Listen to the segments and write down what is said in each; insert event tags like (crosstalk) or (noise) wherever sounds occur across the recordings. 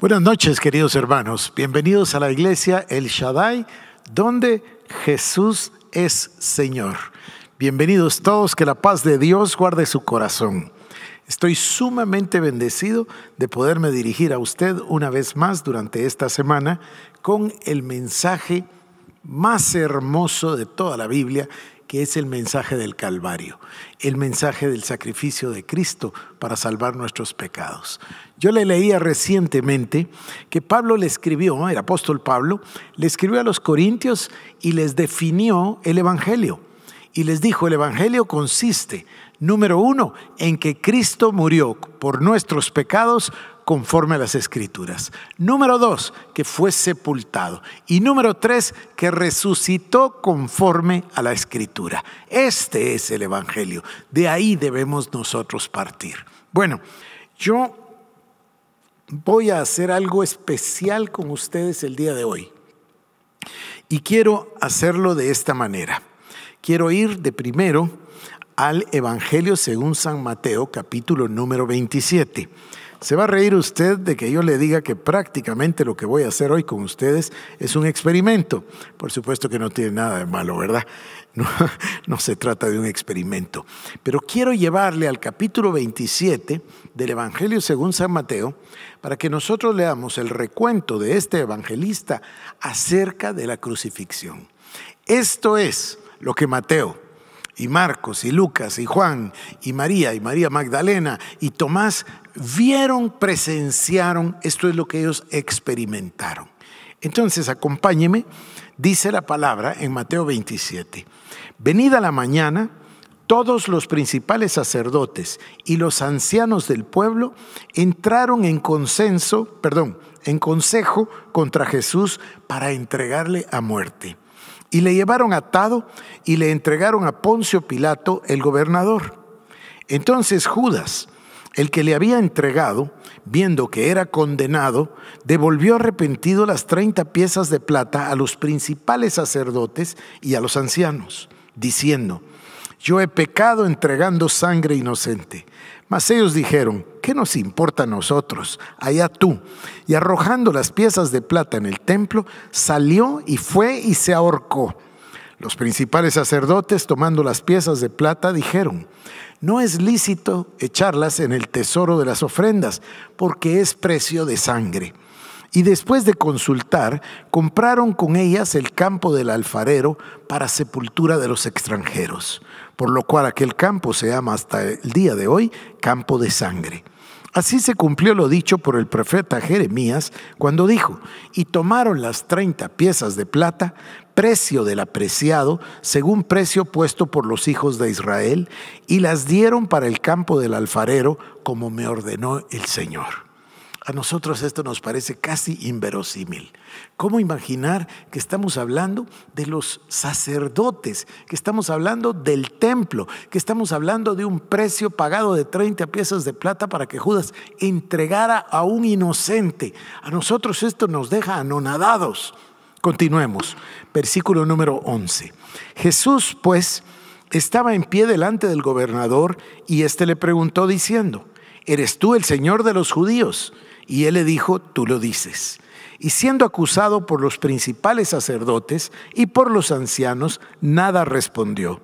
Buenas noches, queridos hermanos. Bienvenidos a la iglesia El Shaddai, donde Jesús es Señor. Bienvenidos todos, que la paz de Dios guarde su corazón. Estoy sumamente bendecido de poderme dirigir a usted una vez más durante esta semana con el mensaje más hermoso de toda la Biblia, que es el mensaje del Calvario, el mensaje del sacrificio de Cristo para salvar nuestros pecados. Yo le leía recientemente que Pablo le escribió, el apóstol Pablo, le escribió a los corintios y les definió el Evangelio. Y les dijo, el Evangelio consiste, número uno, en que Cristo murió por nuestros pecados conforme a las escrituras. Número dos, que fue sepultado. Y número tres, que resucitó conforme a la escritura. Este es el Evangelio. De ahí debemos nosotros partir. Bueno, yo voy a hacer algo especial con ustedes el día de hoy. Y quiero hacerlo de esta manera. Quiero ir de primero al Evangelio según San Mateo, capítulo número 27. Se va a reír usted de que yo le diga que prácticamente lo que voy a hacer hoy con ustedes es un experimento. Por supuesto que no tiene nada de malo, ¿verdad? (laughs) No, se trata de un experimento. Pero quiero llevarle al capítulo 27 del Evangelio según San Mateo para que nosotros leamos el recuento de este evangelista acerca de la crucifixión. Esto es lo que Mateo y Marcos y Lucas y Juan y María y María Magdalena y Tomás vieron, presenciaron, esto es lo que ellos experimentaron. Entonces, acompáñeme, dice la palabra en Mateo 27. Venida la mañana, todos los principales sacerdotes y los ancianos del pueblo entraron en consenso, perdón, en consejo contra Jesús para entregarle a muerte y le llevaron atado y le entregaron a Poncio Pilato, el gobernador. Entonces Judas, el que le había entregado, viendo que era condenado, devolvió arrepentido las 30 piezas de plata a los principales sacerdotes y a los ancianos, diciendo, yo he pecado entregando sangre inocente. Mas ellos dijeron, ¿qué nos importa a nosotros? Allá tú. Y arrojando las piezas de plata en el templo, salió y fue y se ahorcó. Los principales sacerdotes, tomando las piezas de plata, dijeron, no es lícito echarlas en el tesoro de las ofrendas, porque es precio de sangre. Y después de consultar, compraron con ellas el campo del alfarero para sepultura de los extranjeros por lo cual aquel campo se llama hasta el día de hoy campo de sangre. Así se cumplió lo dicho por el profeta Jeremías cuando dijo, y tomaron las treinta piezas de plata, precio del apreciado, según precio puesto por los hijos de Israel, y las dieron para el campo del alfarero, como me ordenó el Señor. A nosotros esto nos parece casi inverosímil. ¿Cómo imaginar que estamos hablando de los sacerdotes, que estamos hablando del templo, que estamos hablando de un precio pagado de 30 piezas de plata para que Judas entregara a un inocente? A nosotros esto nos deja anonadados. Continuemos. Versículo número 11. Jesús, pues, estaba en pie delante del gobernador y éste le preguntó diciendo, ¿eres tú el Señor de los judíos? Y él le dijo, tú lo dices. Y siendo acusado por los principales sacerdotes y por los ancianos, nada respondió.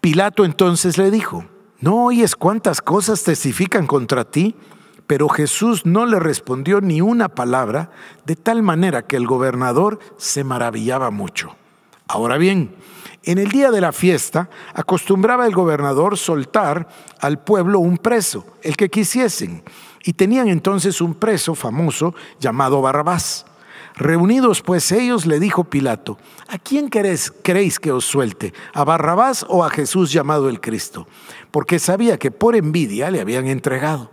Pilato entonces le dijo, ¿no oyes cuántas cosas testifican contra ti? Pero Jesús no le respondió ni una palabra, de tal manera que el gobernador se maravillaba mucho. Ahora bien, en el día de la fiesta acostumbraba el gobernador soltar al pueblo un preso, el que quisiesen, y tenían entonces un preso famoso llamado Barrabás. Reunidos pues ellos, le dijo Pilato, ¿a quién queréis, que os suelte? ¿A Barrabás o a Jesús llamado el Cristo? Porque sabía que por envidia le habían entregado.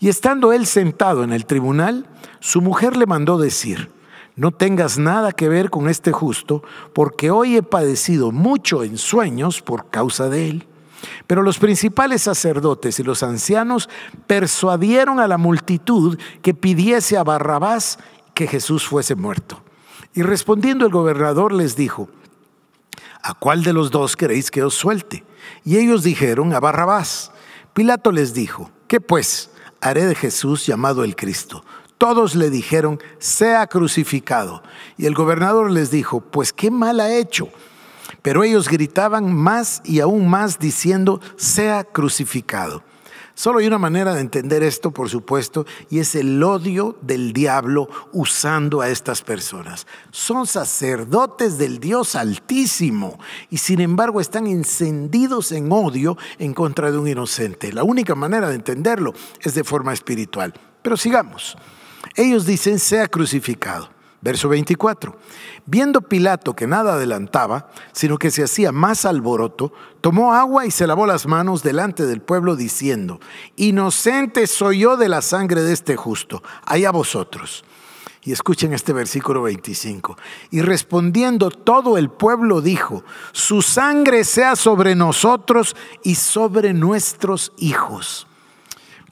Y estando él sentado en el tribunal, su mujer le mandó decir, no tengas nada que ver con este justo, porque hoy he padecido mucho en sueños por causa de él. Pero los principales sacerdotes y los ancianos persuadieron a la multitud que pidiese a Barrabás que Jesús fuese muerto. Y respondiendo el gobernador les dijo, ¿a cuál de los dos queréis que os suelte? Y ellos dijeron, a Barrabás. Pilato les dijo, ¿qué pues haré de Jesús llamado el Cristo? Todos le dijeron, sea crucificado. Y el gobernador les dijo, pues qué mal ha hecho. Pero ellos gritaban más y aún más diciendo, sea crucificado. Solo hay una manera de entender esto, por supuesto, y es el odio del diablo usando a estas personas. Son sacerdotes del Dios Altísimo y sin embargo están encendidos en odio en contra de un inocente. La única manera de entenderlo es de forma espiritual. Pero sigamos. Ellos dicen, sea crucificado. Verso 24. Viendo Pilato que nada adelantaba, sino que se hacía más alboroto, tomó agua y se lavó las manos delante del pueblo diciendo, inocente soy yo de la sangre de este justo, allá vosotros. Y escuchen este versículo 25. Y respondiendo todo el pueblo dijo, su sangre sea sobre nosotros y sobre nuestros hijos.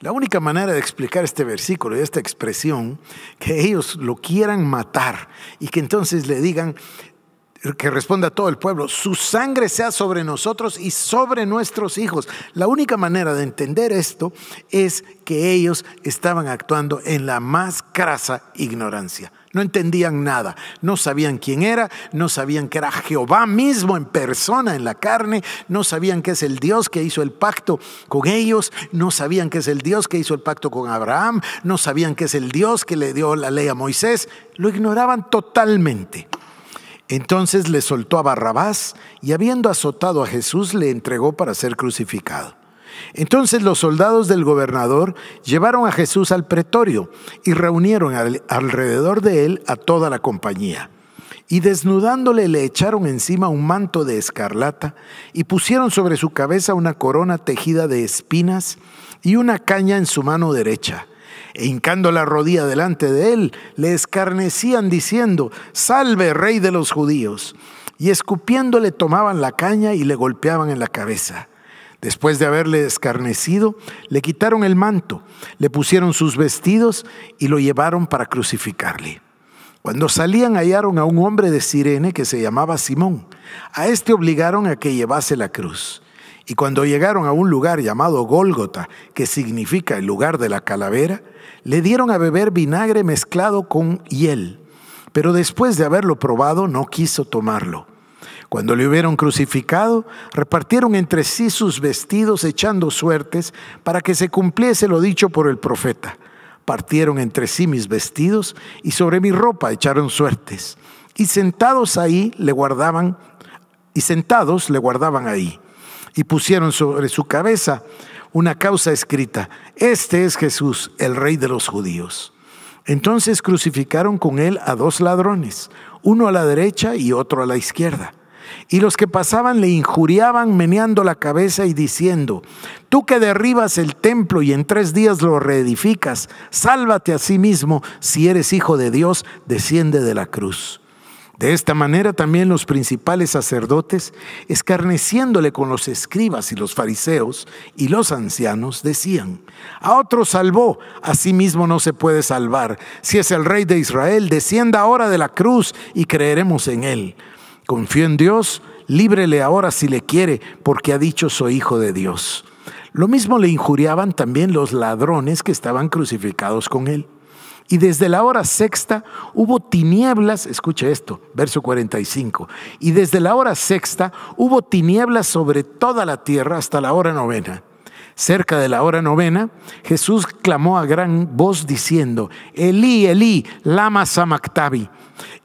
La única manera de explicar este versículo y esta expresión, que ellos lo quieran matar y que entonces le digan, que responda a todo el pueblo, su sangre sea sobre nosotros y sobre nuestros hijos. La única manera de entender esto es que ellos estaban actuando en la más crasa ignorancia. No entendían nada, no sabían quién era, no sabían que era Jehová mismo en persona, en la carne, no sabían que es el Dios que hizo el pacto con ellos, no sabían que es el Dios que hizo el pacto con Abraham, no sabían que es el Dios que le dio la ley a Moisés, lo ignoraban totalmente. Entonces le soltó a Barrabás y habiendo azotado a Jesús le entregó para ser crucificado. Entonces los soldados del gobernador llevaron a Jesús al pretorio y reunieron alrededor de él a toda la compañía. Y desnudándole le echaron encima un manto de escarlata y pusieron sobre su cabeza una corona tejida de espinas y una caña en su mano derecha. E hincando la rodilla delante de él, le escarnecían diciendo, Salve, rey de los judíos. Y escupiéndole tomaban la caña y le golpeaban en la cabeza. Después de haberle escarnecido, le quitaron el manto, le pusieron sus vestidos y lo llevaron para crucificarle. Cuando salían hallaron a un hombre de Sirene que se llamaba Simón. A este obligaron a que llevase la cruz. Y cuando llegaron a un lugar llamado Gólgota, que significa el lugar de la calavera, le dieron a beber vinagre mezclado con hiel. Pero después de haberlo probado no quiso tomarlo. Cuando le hubieron crucificado, repartieron entre sí sus vestidos echando suertes para que se cumpliese lo dicho por el profeta. Partieron entre sí mis vestidos y sobre mi ropa echaron suertes. Y sentados ahí le guardaban, y sentados le guardaban ahí. Y pusieron sobre su cabeza una causa escrita, este es Jesús, el rey de los judíos. Entonces crucificaron con él a dos ladrones, uno a la derecha y otro a la izquierda. Y los que pasaban le injuriaban meneando la cabeza y diciendo, tú que derribas el templo y en tres días lo reedificas, sálvate a sí mismo, si eres hijo de Dios, desciende de la cruz. De esta manera también los principales sacerdotes, escarneciéndole con los escribas y los fariseos y los ancianos, decían, a otro salvó, a sí mismo no se puede salvar. Si es el rey de Israel, descienda ahora de la cruz y creeremos en él. Confío en Dios, líbrele ahora si le quiere, porque ha dicho soy hijo de Dios. Lo mismo le injuriaban también los ladrones que estaban crucificados con él. Y desde la hora sexta hubo tinieblas, escuche esto, verso 45, y desde la hora sexta hubo tinieblas sobre toda la tierra hasta la hora novena. Cerca de la hora novena, Jesús clamó a gran voz diciendo, Elí, Elí, lama samactabi,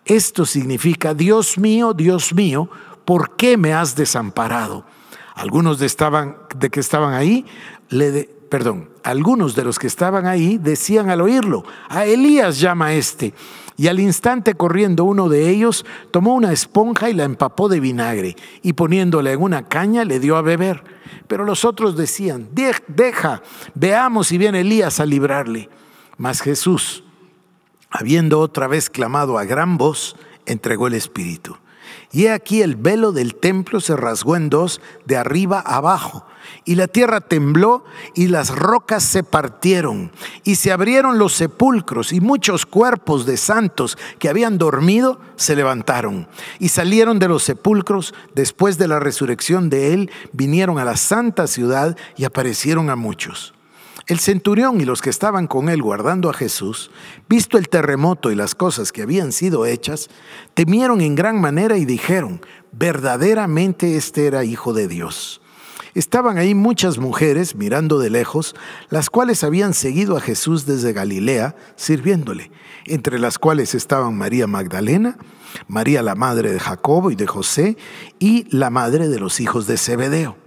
esto significa, Dios mío, Dios mío, ¿por qué me has desamparado? Algunos de, estaban, de que estaban ahí, le perdón, algunos de los que estaban ahí decían al oírlo, a Elías llama este. Y al instante corriendo uno de ellos, tomó una esponja y la empapó de vinagre, y poniéndola en una caña le dio a beber. Pero los otros decían, deja, veamos si viene Elías a librarle. Mas Jesús, habiendo otra vez clamado a gran voz, entregó el espíritu. Y he aquí el velo del templo se rasgó en dos de arriba abajo, y la tierra tembló y las rocas se partieron, y se abrieron los sepulcros, y muchos cuerpos de santos que habían dormido se levantaron, y salieron de los sepulcros después de la resurrección de él, vinieron a la santa ciudad y aparecieron a muchos. El centurión y los que estaban con él guardando a Jesús, visto el terremoto y las cosas que habían sido hechas, temieron en gran manera y dijeron, verdaderamente este era hijo de Dios. Estaban ahí muchas mujeres mirando de lejos, las cuales habían seguido a Jesús desde Galilea, sirviéndole, entre las cuales estaban María Magdalena, María la madre de Jacobo y de José, y la madre de los hijos de Zebedeo.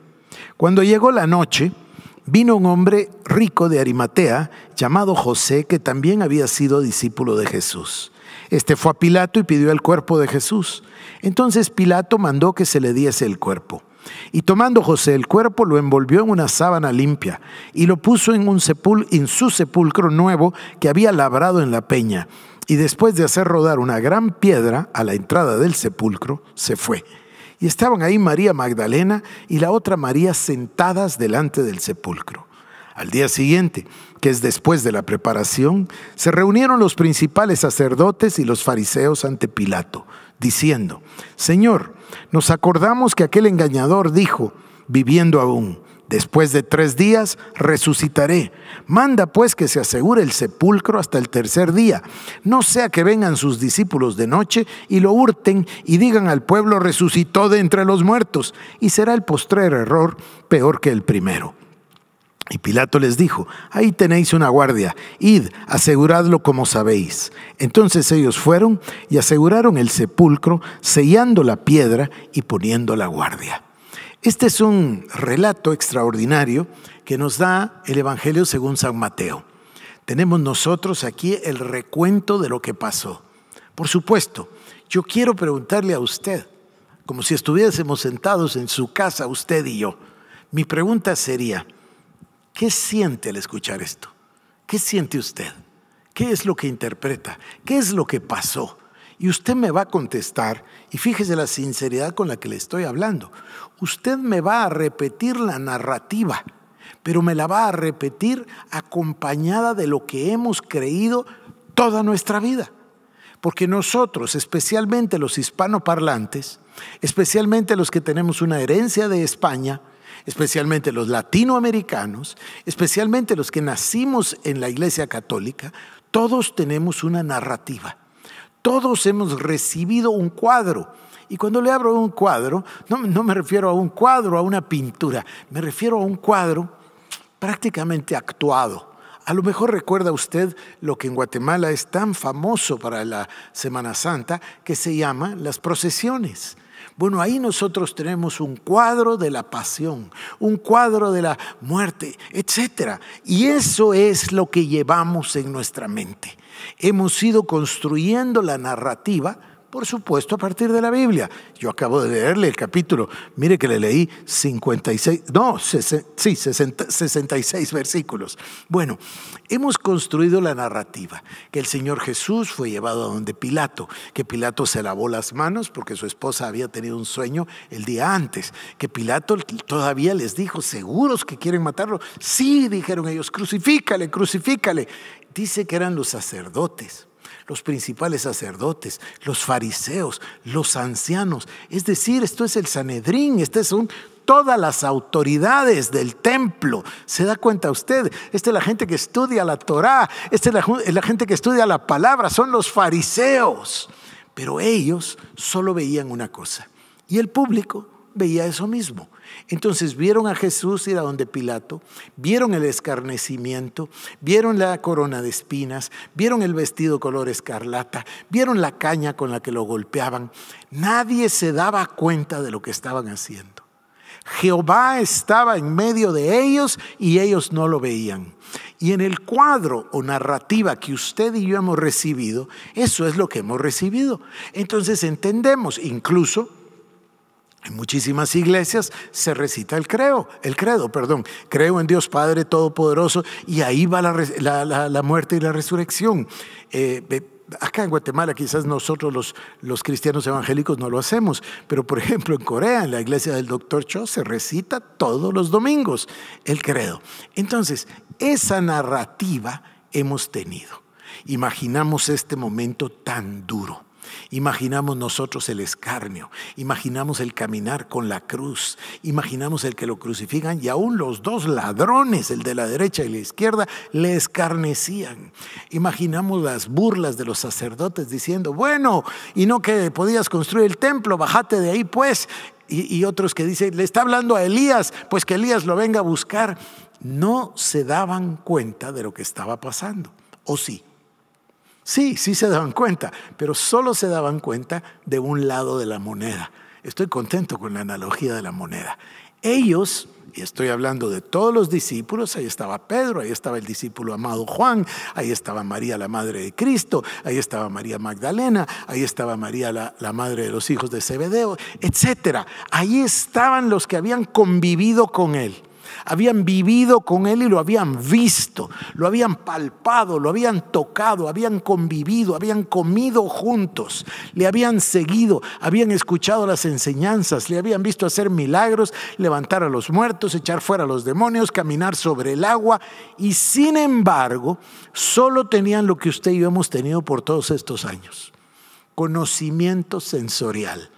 Cuando llegó la noche, vino un hombre rico de Arimatea llamado José, que también había sido discípulo de Jesús. Este fue a Pilato y pidió el cuerpo de Jesús. Entonces Pilato mandó que se le diese el cuerpo. Y tomando José el cuerpo, lo envolvió en una sábana limpia y lo puso en, un en su sepulcro nuevo que había labrado en la peña. Y después de hacer rodar una gran piedra a la entrada del sepulcro, se fue. Y estaban ahí María Magdalena y la otra María sentadas delante del sepulcro. Al día siguiente, que es después de la preparación, se reunieron los principales sacerdotes y los fariseos ante Pilato, diciendo, Señor, nos acordamos que aquel engañador dijo, viviendo aún, Después de tres días resucitaré. Manda pues que se asegure el sepulcro hasta el tercer día. No sea que vengan sus discípulos de noche y lo hurten y digan al pueblo resucitó de entre los muertos. Y será el postrer error peor que el primero. Y Pilato les dijo, ahí tenéis una guardia, id, aseguradlo como sabéis. Entonces ellos fueron y aseguraron el sepulcro, sellando la piedra y poniendo la guardia. Este es un relato extraordinario que nos da el Evangelio según San Mateo. Tenemos nosotros aquí el recuento de lo que pasó. Por supuesto, yo quiero preguntarle a usted, como si estuviésemos sentados en su casa, usted y yo. Mi pregunta sería, ¿qué siente al escuchar esto? ¿Qué siente usted? ¿Qué es lo que interpreta? ¿Qué es lo que pasó? Y usted me va a contestar, y fíjese la sinceridad con la que le estoy hablando usted me va a repetir la narrativa, pero me la va a repetir acompañada de lo que hemos creído toda nuestra vida. Porque nosotros, especialmente los hispanoparlantes, especialmente los que tenemos una herencia de España, especialmente los latinoamericanos, especialmente los que nacimos en la Iglesia Católica, todos tenemos una narrativa. Todos hemos recibido un cuadro y cuando le abro un cuadro, no, me refiero a un cuadro, a una pintura, me refiero a un cuadro prácticamente actuado. A lo mejor recuerda usted lo que en Guatemala es tan famoso para la Semana Santa, que se llama las procesiones. Bueno, ahí nosotros tenemos un cuadro de la pasión, un cuadro de la muerte, etc. Y eso es lo que llevamos en nuestra mente. Hemos ido construyendo la narrativa por supuesto, a partir de la Biblia. Yo acabo de leerle el capítulo, mire que le leí 56, no, sí, 66 versículos. Bueno, hemos construido la narrativa, que el Señor Jesús fue llevado a donde Pilato, que Pilato se lavó las manos porque su esposa había tenido un sueño el día antes, que Pilato todavía les dijo, seguros que quieren matarlo. Sí, dijeron ellos, crucifícale, crucifícale. Dice que eran los sacerdotes los principales sacerdotes, los fariseos, los ancianos. Es decir, esto es el Sanedrín, estas son todas las autoridades del templo. ¿Se da cuenta usted? Esta es la gente que estudia la Torá, esta la, es la gente que estudia la palabra, son los fariseos. Pero ellos solo veían una cosa y el público veía eso mismo entonces vieron a Jesús ir a donde Pilato, vieron el escarnecimiento, vieron la corona de espinas, vieron el vestido color escarlata, vieron la caña con la que lo golpeaban. Nadie se daba cuenta de lo que estaban haciendo. Jehová estaba en medio de ellos y ellos no lo veían. Y en el cuadro o narrativa que usted y yo hemos recibido, eso es lo que hemos recibido. Entonces entendemos incluso en muchísimas iglesias se recita el credo, el credo, perdón. Creo en Dios Padre Todopoderoso y ahí va la, muerte y la resurrección. Eh, acá en Guatemala quizás nosotros los, los, cristianos evangélicos no lo hacemos, pero por (laughs) ejemplo en Corea, en la iglesia del doctor Cho, se recita todos los domingos el credo. Entonces, esa narrativa hemos tenido. Imaginamos este momento tan duro Imaginamos nosotros el escarnio, imaginamos el caminar con la cruz, imaginamos el que lo crucifican y aún los dos ladrones, el de la derecha y la izquierda, le escarnecían. Imaginamos las burlas de los sacerdotes diciendo, bueno, y no que podías construir el templo, bájate de ahí pues. Y, y otros que dicen, le está hablando a Elías, pues que Elías lo venga a buscar. No se daban cuenta de lo que estaba pasando, ¿o sí? Sí, sí se daban cuenta, pero solo se daban cuenta de un lado de la moneda. Estoy contento con la analogía de la moneda. Ellos, y estoy hablando de todos los discípulos, ahí estaba Pedro, ahí estaba el discípulo amado Juan, ahí estaba María la Madre de Cristo, ahí estaba María Magdalena, ahí estaba María la, Madre de los hijos de Zebedeo, etc. Ahí estaban los que habían convivido con él habían vivido con él y lo habían visto, lo habían palpado, lo habían tocado, habían convivido, habían comido juntos, le habían seguido, habían escuchado las enseñanzas, le habían visto hacer milagros, levantar a los muertos, echar fuera a los demonios, caminar sobre el agua y sin embargo solo tenían lo que usted y yo hemos tenido por todos estos años, conocimiento sensorial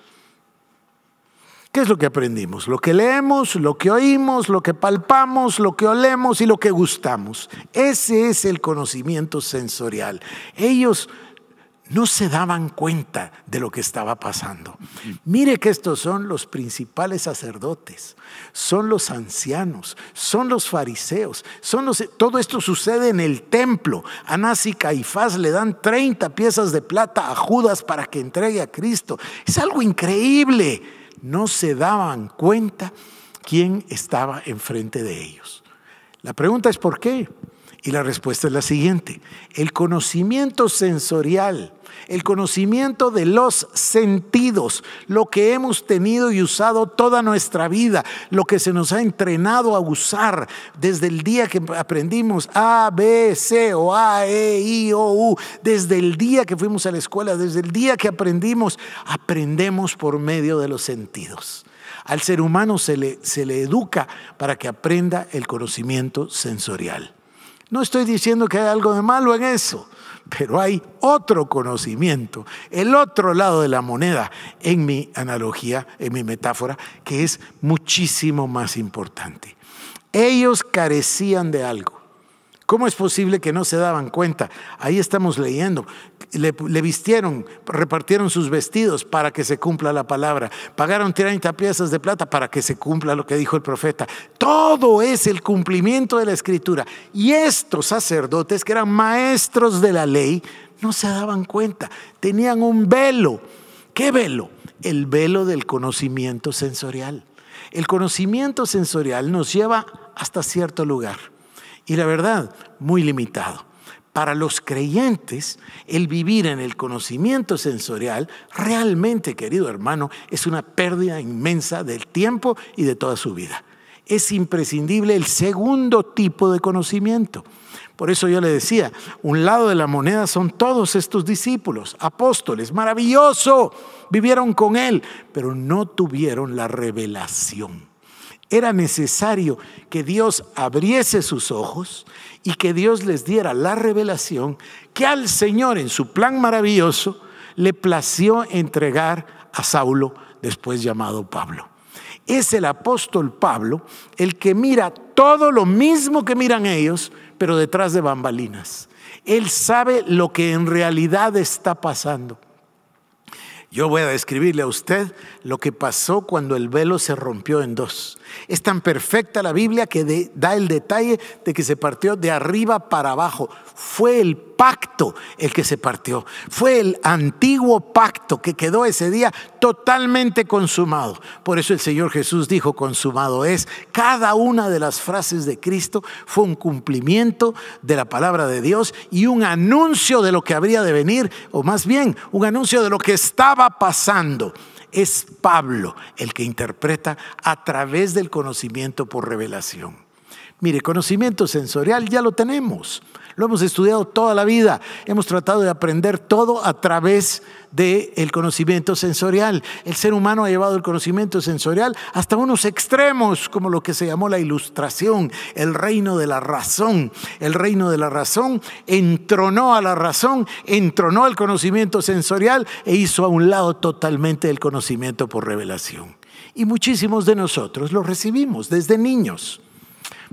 ¿Qué es lo que aprendimos? Lo que leemos, lo que oímos, lo que palpamos, lo que olemos y lo que gustamos. Ese es el conocimiento sensorial. Ellos no se daban cuenta de lo que estaba pasando. Mire que estos son los principales sacerdotes, son los ancianos, son los fariseos, son todo esto sucede en el templo. Anás y Caifás le dan 30 piezas de plata a Judas para que entregue a Cristo. Es algo increíble no se daban cuenta quién estaba enfrente de ellos. La pregunta es ¿por qué? Y la respuesta es la siguiente. El conocimiento sensorial, el conocimiento de los sentidos, lo que hemos tenido y usado toda nuestra vida, lo que se nos ha entrenado a usar desde el día que aprendimos A, B, C o A, E, I, O, U, desde el día que fuimos a la escuela, desde el día que aprendimos, aprendemos por medio de los sentidos. Al ser humano se le, se le educa para que aprenda el conocimiento sensorial. No estoy diciendo que hay algo de malo en eso, pero hay otro conocimiento, el otro lado de la moneda, en mi analogía, en mi metáfora, que es muchísimo más importante. Ellos carecían de algo. ¿Cómo es posible que no se daban cuenta? Ahí estamos leyendo. Le, vistieron, repartieron sus vestidos para que se cumpla la palabra. Pagaron 30 piezas de plata para que se cumpla lo que dijo el profeta. Todo es el cumplimiento de la escritura. Y estos sacerdotes, que eran maestros de la ley, no se daban cuenta. Tenían un velo. ¿Qué velo? El velo del conocimiento sensorial. El conocimiento sensorial nos lleva hasta cierto lugar y la verdad, muy limitado. Para los creyentes, el vivir en el conocimiento sensorial, realmente, querido hermano, es una pérdida inmensa del tiempo y de toda su vida. Es imprescindible el segundo tipo de conocimiento. Por eso yo le decía, un lado de la moneda son todos estos discípulos, apóstoles, maravilloso, vivieron con él, pero no tuvieron la revelación. Era necesario que Dios abriese sus ojos y que Dios les diera la revelación que al Señor en su plan maravilloso le plació entregar a Saulo, después llamado Pablo. Es el apóstol Pablo el que mira todo lo mismo que miran ellos, pero detrás de bambalinas. Él sabe lo que en realidad está pasando. Yo voy a describirle a usted lo que pasó cuando el velo se rompió en dos. Es tan perfecta la Biblia que da el detalle de que se partió de arriba para abajo. Fue el pacto el que se partió. Fue el antiguo pacto que quedó ese día totalmente consumado. Por eso el Señor Jesús dijo, consumado es. Cada una de las frases de Cristo fue un cumplimiento de la palabra de Dios y un anuncio de lo que habría de venir, o más bien un anuncio de lo que estaba pasando es Pablo el que interpreta a través del conocimiento por revelación. Mire, conocimiento sensorial ya lo tenemos. Lo hemos estudiado toda la vida. Hemos tratado de aprender todo a través del conocimiento sensorial. El ser humano ha llevado el conocimiento sensorial hasta unos extremos, como lo que se llamó la ilustración, el reino de la razón. El reino de la razón entronó a la razón, entronó al conocimiento sensorial e hizo a un lado totalmente el conocimiento por revelación. Y muchísimos de nosotros lo recibimos desde niños.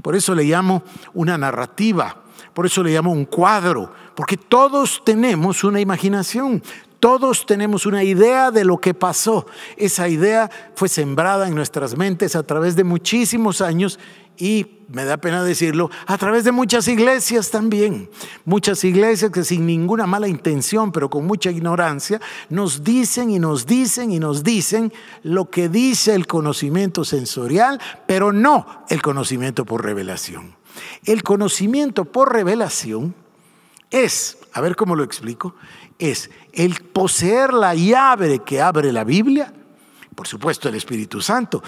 Por eso le llamo una narrativa por eso le llamo un cuadro, porque todos tenemos una imaginación, todos tenemos una idea de lo que pasó. Esa idea fue sembrada en nuestras mentes a través de muchísimos años y, me da pena decirlo, a través de muchas iglesias también. Muchas iglesias que sin ninguna mala intención, pero con mucha ignorancia, nos dicen y nos dicen y nos dicen lo que dice el conocimiento sensorial, pero no el conocimiento por revelación. El conocimiento por revelación es, a ver cómo lo explico, es el poseer la llave que abre la Biblia por supuesto el Espíritu Santo.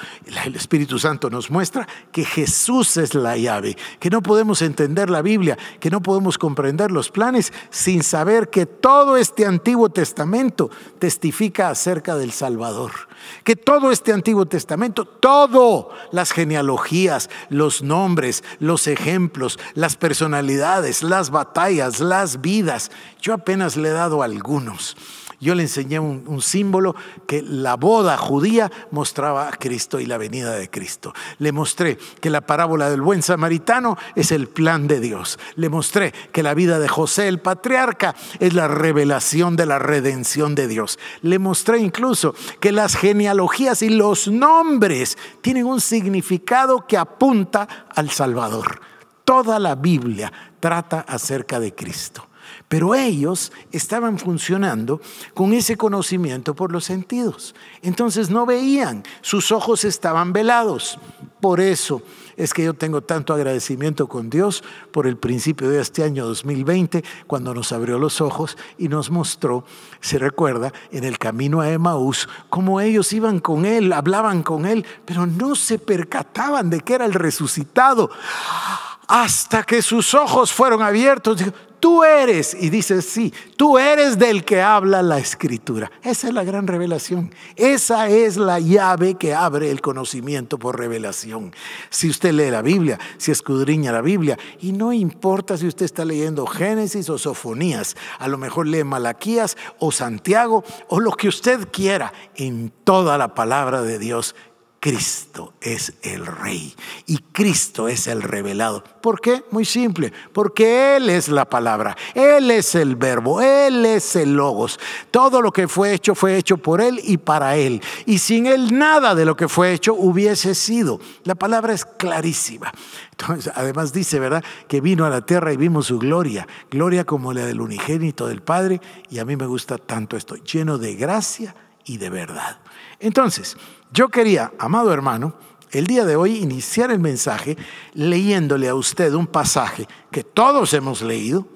El Espíritu Santo nos muestra que Jesús es la llave, que no podemos entender la Biblia, que no podemos comprender los planes sin saber que todo este Antiguo Testamento testifica acerca del Salvador. Que todo este Antiguo Testamento, todo, las genealogías, los nombres, los ejemplos, las personalidades, las batallas, las vidas, yo apenas le he dado algunos. Yo le enseñé un, símbolo que la boda judía mostraba a Cristo y la venida de Cristo. Le mostré que la parábola del buen samaritano es el plan de Dios. Le mostré que la vida de José el patriarca es la revelación de la redención de Dios. Le mostré incluso que las genealogías y los nombres tienen un significado que apunta al Salvador. Toda la Biblia trata acerca de Cristo. Pero ellos estaban funcionando con ese conocimiento por los sentidos. Entonces no veían, sus ojos estaban velados. Por eso es que yo tengo tanto agradecimiento con Dios por el principio de este año 2020, cuando nos abrió los ojos y nos mostró, se recuerda, en el camino a Emaús, cómo ellos iban con Él, hablaban con Él, pero no se percataban de que era el resucitado. Hasta que sus ojos fueron abiertos, tú eres, y dices, sí, tú eres del que habla la escritura. Esa es la gran revelación. Esa es la llave que abre el conocimiento por revelación. Si usted lee la Biblia, si escudriña la Biblia, y no importa si usted está leyendo Génesis o Sofonías, a lo mejor lee Malaquías o Santiago o lo que usted quiera, en toda la palabra de Dios Cristo es el Rey y Cristo es el revelado. ¿Por qué? Muy simple, porque Él es la palabra, Él es el verbo, Él es el logos. Todo lo que fue hecho fue hecho por Él y para Él. Y sin Él nada de lo que fue hecho hubiese sido. La palabra es clarísima. Entonces, además dice, ¿verdad? Que vino a la tierra y vimos su gloria, gloria como la del unigénito del Padre. Y a mí me gusta tanto esto, lleno de gracia y de verdad. Entonces, yo quería, amado hermano, el día de hoy iniciar el mensaje leyéndole a usted un pasaje que todos hemos leído,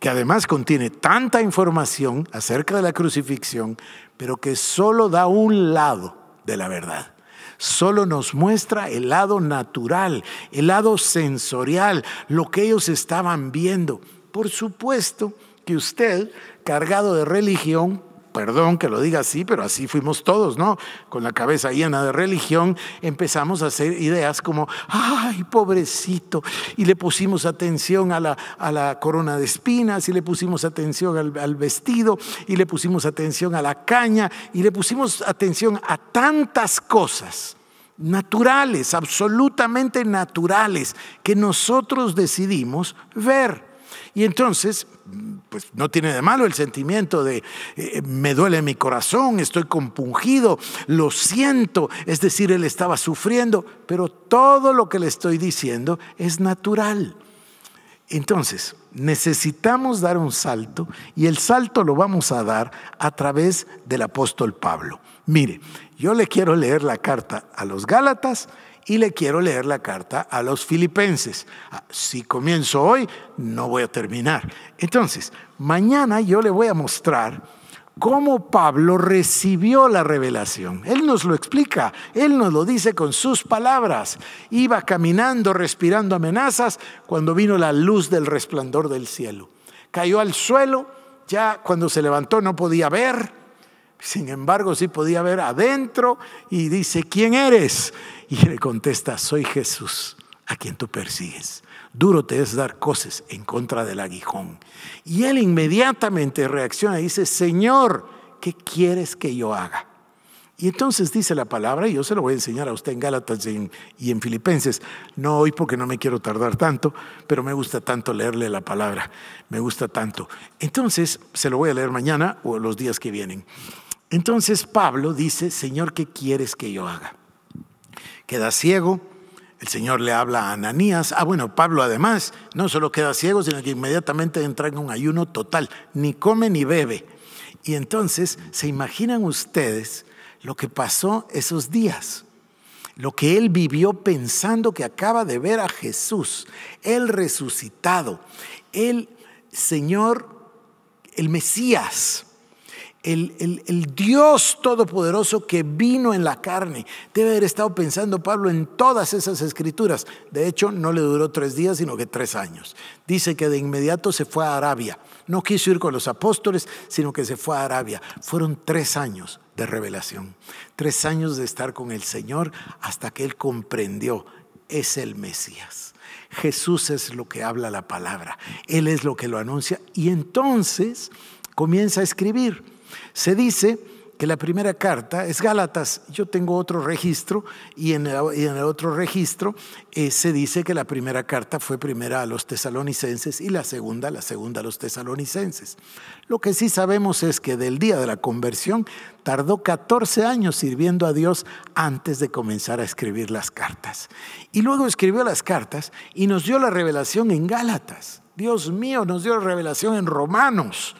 que además contiene tanta información acerca de la crucifixión, pero que solo da un lado de la verdad. Solo nos muestra el lado natural, el lado sensorial, lo que ellos estaban viendo. Por supuesto que usted, cargado de religión, perdón que lo diga así, pero así fuimos todos, ¿no? Con la cabeza llena de religión, empezamos a hacer ideas como, ay, pobrecito, y le pusimos atención a la, a la corona de espinas, y le pusimos atención al, al vestido, y le pusimos atención a la caña, y le pusimos atención a tantas cosas naturales, absolutamente naturales, que nosotros decidimos ver. Y entonces, pues no tiene de malo el sentimiento de eh, me duele mi corazón, estoy compungido, lo siento, es decir, él estaba sufriendo, pero todo lo que le estoy diciendo es natural. Entonces, necesitamos dar un salto y el salto lo vamos a dar a través del apóstol Pablo. Mire, yo le quiero leer la carta a los Gálatas y le quiero leer la carta a los filipenses. Ah, si comienzo hoy, no voy a terminar. Entonces, mañana yo le voy a mostrar cómo Pablo recibió la revelación. Él nos lo explica, él nos lo dice con sus palabras. Iba caminando, respirando amenazas, cuando vino la luz del resplandor del cielo. Cayó al suelo, ya cuando se levantó no podía ver sin embargo, sí podía ver adentro y dice, ¿quién eres? Y le contesta, soy Jesús, a quien tú persigues. Duro te es dar cosas en contra del aguijón. Y él inmediatamente reacciona y dice, Señor, ¿qué quieres que yo haga? Y entonces dice la palabra, y yo se lo voy a enseñar a usted en Gálatas y en, Filipenses, no hoy porque no me quiero tardar tanto, pero me gusta tanto leerle la palabra, me gusta tanto. Entonces se lo voy a leer mañana o los días que vienen. Entonces Pablo dice, Señor, ¿qué quieres que yo haga? Queda ciego, el Señor le habla a Ananías. Ah, bueno, Pablo además no solo queda ciego, sino que inmediatamente entra en un ayuno total, ni come ni bebe. Y entonces, ¿se imaginan ustedes lo que pasó esos días? Lo que él vivió pensando que acaba de ver a Jesús, el resucitado, el Señor, el Mesías el, Dios todopoderoso que vino en la carne. Debe haber estado pensando Pablo en todas esas escrituras. De hecho, no le duró tres días, sino que tres años. Dice que de inmediato se fue a Arabia. No quiso ir con los apóstoles, sino que se fue a Arabia. Fueron tres años de revelación, tres años de estar con el Señor hasta que él comprendió, es el Mesías. Jesús es lo que habla la palabra, Él es lo que lo anuncia y entonces comienza a escribir. Se dice que la primera carta es Gálatas. Yo tengo otro registro y en el, otro registro eh, se dice que la primera carta fue primera a los tesalonicenses y la segunda, la segunda a los tesalonicenses. Lo que sí sabemos es que del día de la conversión tardó 14 años sirviendo a Dios antes de comenzar a escribir las cartas. Y luego escribió las cartas y nos dio la revelación en Gálatas. Dios mío, nos dio la revelación en Romanos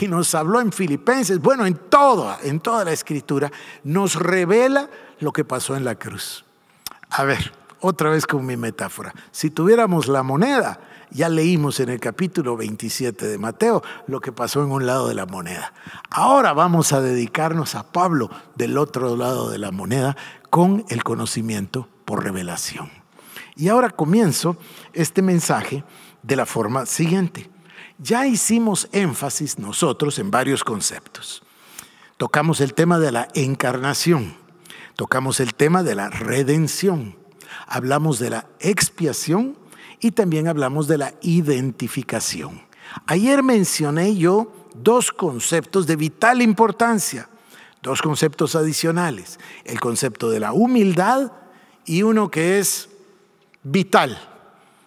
y, nos habló en Filipenses, bueno, en toda, en toda la escritura, nos revela lo que pasó en la cruz. A ver, otra vez con mi metáfora. Si tuviéramos la moneda, ya leímos en el capítulo 27 de Mateo lo que pasó en un lado de la moneda. Ahora vamos a dedicarnos a Pablo del otro lado de la moneda con el conocimiento por revelación. Y ahora comienzo este mensaje de la forma siguiente ya hicimos énfasis nosotros en varios conceptos. Tocamos el tema de la encarnación, tocamos el tema de la redención, hablamos de la expiación y también hablamos de la identificación. Ayer mencioné yo dos conceptos de vital importancia, dos conceptos adicionales, el concepto de la humildad y uno que es vital,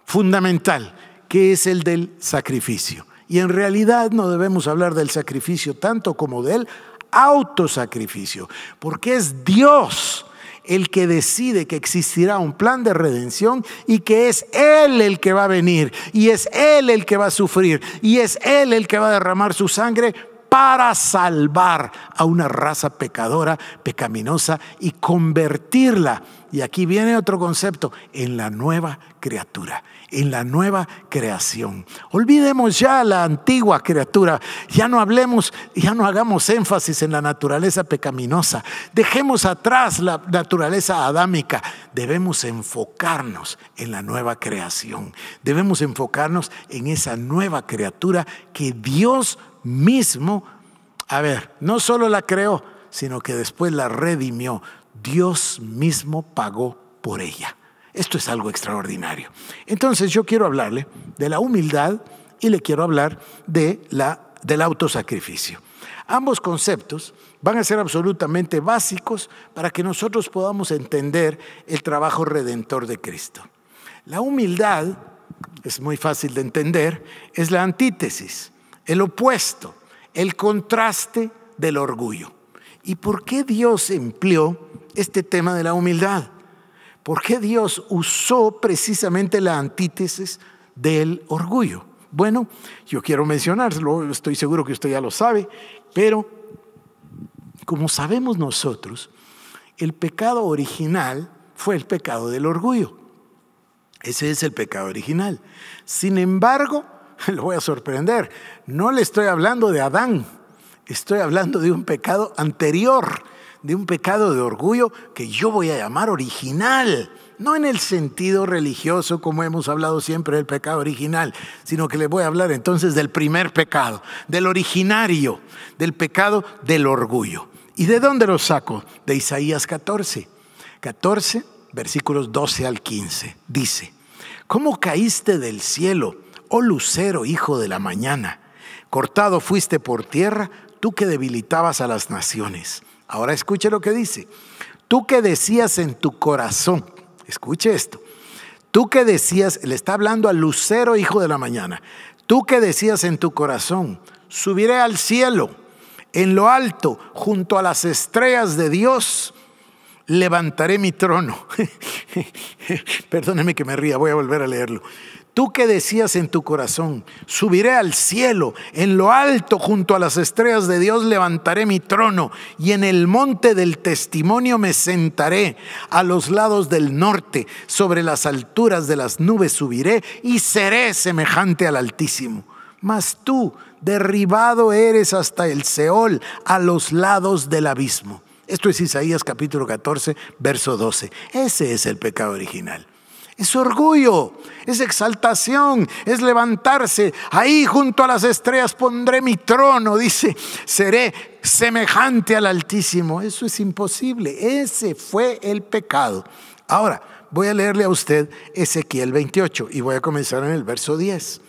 fundamental, que es el del sacrificio. Y en realidad no debemos hablar del sacrificio tanto como del autosacrificio, porque es Dios el que decide que existirá un plan de redención y que es Él el que va a venir y es Él el que va a sufrir y es Él el que va a derramar su sangre para salvar a una raza pecadora, pecaminosa y convertirla y aquí viene otro concepto, en la nueva criatura, en la nueva creación. Olvidemos ya la antigua criatura, ya no hablemos, ya no hagamos énfasis en la naturaleza pecaminosa, dejemos atrás la naturaleza adámica, debemos enfocarnos en la nueva creación, debemos enfocarnos en esa nueva criatura que Dios mismo, a ver, no solo la creó, sino que después la redimió. Dios mismo pagó por ella. Esto es algo extraordinario. Entonces yo quiero hablarle de la humildad y le quiero hablar de la, del autosacrificio. Ambos conceptos van a ser absolutamente básicos para que nosotros podamos entender el trabajo redentor de Cristo. La humildad, es muy fácil de entender, es la antítesis, el opuesto, el contraste del orgullo. ¿Y por qué Dios empleó este tema de la humildad. ¿Por qué Dios usó precisamente la antítesis del orgullo? Bueno, yo quiero mencionarlo, estoy seguro que usted ya lo sabe, pero como sabemos nosotros, el pecado original fue el pecado del orgullo. Ese es el pecado original. Sin embargo, (laughs) lo voy a sorprender, no le estoy hablando de Adán, estoy hablando de un pecado anterior de un pecado de orgullo que yo voy a llamar original. No en el sentido religioso como hemos hablado siempre del pecado original, sino que le voy a hablar entonces del primer pecado, del originario, del pecado del orgullo. ¿Y de dónde lo saco? De Isaías 14. 14, versículos 12 al 15. Dice, ¿cómo caíste del cielo, oh lucero, hijo de la mañana? Cortado fuiste por tierra, tú que debilitabas a las naciones. Ahora escuche lo que dice. Tú que decías en tu corazón, escuche esto, tú que decías, le está hablando al lucero hijo de la mañana, tú que decías en tu corazón, subiré al cielo, en lo alto, junto a las estrellas de Dios, levantaré mi trono. (laughs) Perdóneme que me ría, voy a volver a leerlo. Tú que decías en tu corazón, subiré al cielo, en lo alto junto a las estrellas de Dios levantaré mi trono y en el monte del testimonio me sentaré, a los lados del norte, sobre las alturas de las nubes subiré y seré semejante al Altísimo. Mas tú derribado eres hasta el Seol, a los lados del abismo. Esto es Isaías capítulo 14, verso 12. Ese es el pecado original. Es orgullo, es exaltación, es levantarse. Ahí junto a las estrellas pondré mi trono, dice, seré semejante al Altísimo. Eso es imposible. Ese fue el pecado. Ahora, voy a leerle a usted Ezequiel 28 y voy a comenzar en el verso 10.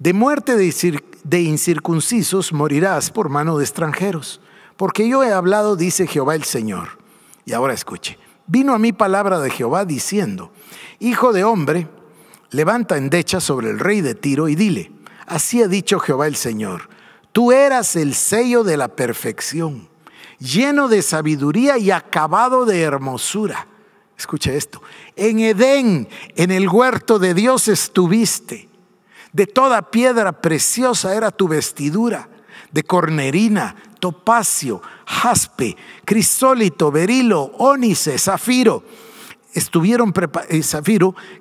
De muerte de incircuncisos morirás por mano de extranjeros, porque yo he hablado, dice Jehová el Señor. Y ahora escuche Vino a mí palabra de Jehová diciendo, Hijo de hombre, levanta endecha sobre el rey de Tiro y dile, así ha dicho Jehová el Señor, tú eras el sello de la perfección, lleno de sabiduría y acabado de hermosura. escucha esto, en Edén, en el huerto de Dios estuviste, de toda piedra preciosa era tu vestidura de cornerina, topacio, jaspe, crisólito, berilo, ónice, zafiro. Estuvieron eh,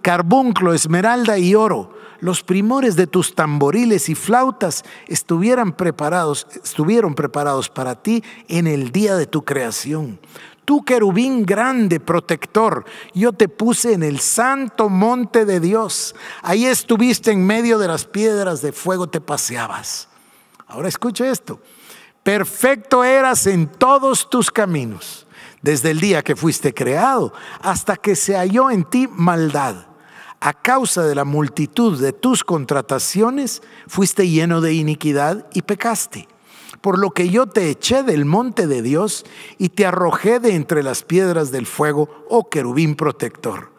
carbunclo, esmeralda y oro. Los primores de tus tamboriles y flautas estuvieran preparados, estuvieron preparados para ti en el día de tu creación tú querubín grande, protector, yo te puse en el santo monte de Dios. Ahí estuviste en medio de las piedras de fuego, te paseabas. Ahora escuche esto. Perfecto eras en todos tus caminos, desde el día que fuiste creado hasta que se halló en ti maldad. A causa de la multitud de tus contrataciones, fuiste lleno de iniquidad y pecaste. Por lo que yo te eché del monte de Dios y te arrojé de entre las piedras del fuego, oh querubín protector.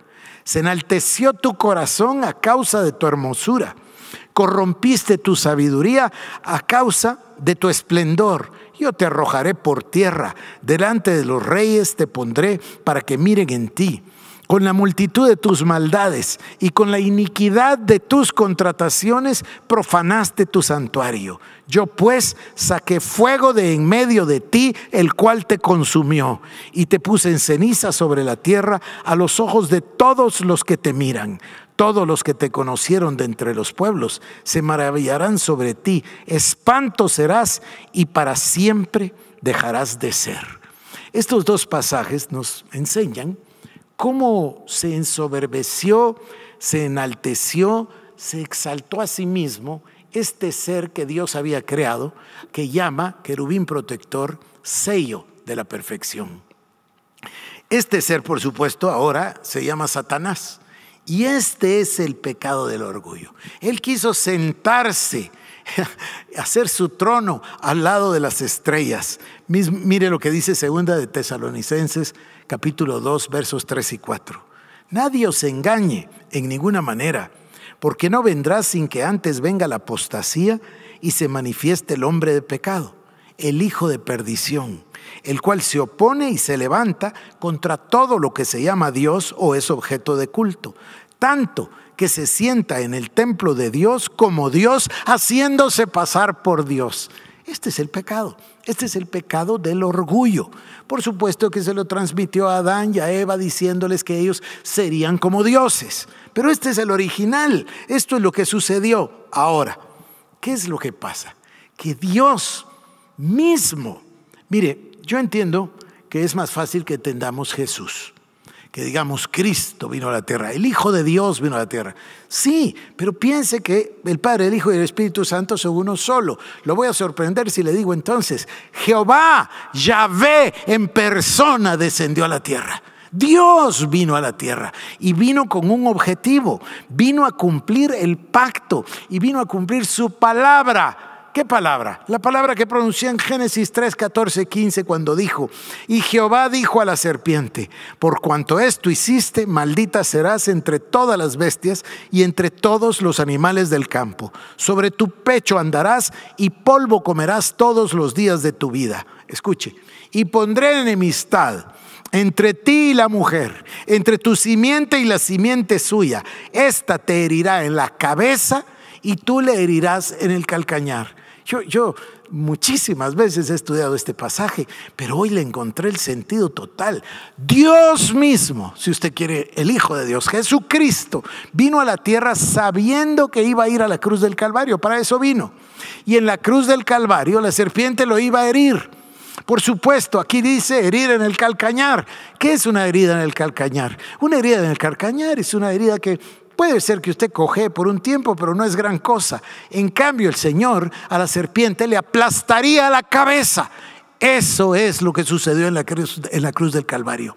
Se enalteció tu corazón a causa de tu hermosura corrompiste tu sabiduría a causa de tu esplendor. Yo te arrojaré por tierra, delante de los reyes te pondré para que miren en ti. Con la multitud de tus maldades y con la iniquidad de tus contrataciones profanaste tu santuario. Yo pues saqué fuego de en medio de ti, el cual te consumió, y te puse en ceniza sobre la tierra a los ojos de todos los que te miran. Todos los que te conocieron de entre los pueblos se maravillarán sobre ti, espanto serás y para siempre dejarás de ser. Estos dos pasajes nos enseñan cómo se ensoberbeció, se enalteció, se exaltó a sí mismo este ser que Dios había creado, que llama querubín protector, sello de la perfección. Este ser, por supuesto, ahora se llama Satanás y este es el pecado del orgullo. Él quiso sentarse, (laughs) hacer su trono al lado de las estrellas. Mire lo que dice segunda de Tesalonicenses, capítulo 2, versos 3 y 4. Nadie os engañe en ninguna manera, porque no vendrá sin que antes venga la apostasía y se manifieste el hombre de pecado el hijo de perdición, el cual se opone y se levanta contra todo lo que se llama Dios o es objeto de culto, tanto que se sienta en el templo de Dios como Dios, haciéndose pasar por Dios. Este es el pecado, este es el pecado del orgullo. Por supuesto que se lo transmitió a Adán y a Eva diciéndoles que ellos serían como dioses, pero este es el original, esto es lo que sucedió. Ahora, ¿qué es lo que pasa? Que Dios mismo. Mire, yo entiendo que es más fácil que entendamos Jesús, que digamos Cristo vino a la tierra, el Hijo de Dios vino a la tierra. Sí, pero piense que el Padre, el Hijo y el Espíritu Santo son uno solo. Lo voy a sorprender si le digo entonces, Jehová, Yahvé en persona descendió a la tierra. Dios vino a la tierra y vino con un objetivo, vino a cumplir el pacto y vino a cumplir su palabra. ¿Qué palabra? La palabra que pronunció en Génesis 3, 14, 15 cuando dijo, y Jehová dijo a la serpiente, por cuanto esto hiciste, maldita serás entre todas las bestias y entre todos los animales del campo. Sobre tu pecho andarás y polvo comerás todos los días de tu vida. Escuche, y pondré enemistad entre ti y la mujer, entre tu simiente y la simiente suya. Esta te herirá en la cabeza y tú le herirás en el calcañar. Yo, muchísimas veces he estudiado este pasaje, pero hoy le encontré el sentido total. Dios mismo, si usted quiere, el Hijo de Dios, Jesucristo, vino a la tierra sabiendo que iba a ir a la cruz del Calvario, para eso vino. Y en la cruz del Calvario la serpiente lo iba a herir. Por supuesto, aquí dice herir en el calcañar. ¿Qué es una herida en el calcañar? Una herida en el calcañar es una herida que Puede ser que usted coge por un tiempo, pero no es gran cosa. En cambio, el Señor a la serpiente le aplastaría la cabeza. Eso es lo que sucedió en la, cruz, en la, cruz, del Calvario.